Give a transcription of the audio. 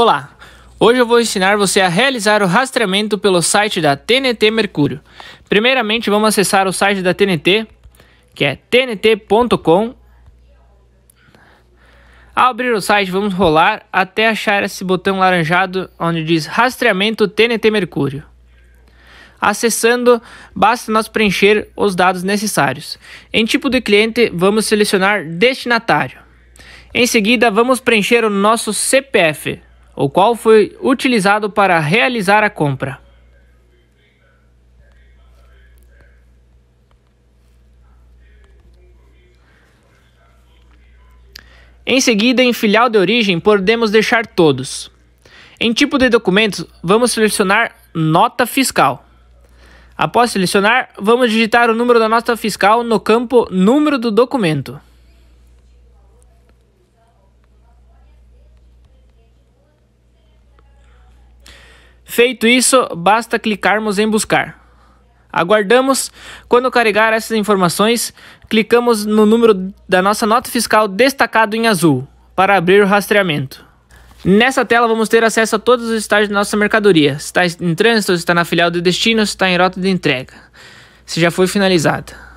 Olá! Hoje eu vou ensinar você a realizar o rastreamento pelo site da TNT Mercúrio. Primeiramente, vamos acessar o site da TNT, que é tnt.com. Ao abrir o site, vamos rolar até achar esse botão laranjado onde diz Rastreamento TNT Mercúrio. Acessando, basta nós preencher os dados necessários. Em tipo de cliente, vamos selecionar destinatário. Em seguida, vamos preencher o nosso CPF o qual foi utilizado para realizar a compra. Em seguida, em filial de origem, podemos deixar todos. Em tipo de documentos, vamos selecionar nota fiscal. Após selecionar, vamos digitar o número da nota fiscal no campo número do documento. Feito isso, basta clicarmos em buscar. Aguardamos. Quando carregar essas informações, clicamos no número da nossa nota fiscal destacado em azul para abrir o rastreamento. Nessa tela vamos ter acesso a todos os estágios da nossa mercadoria. Se está em trânsito, se está na filial de destino, se está em rota de entrega. Se já foi finalizada.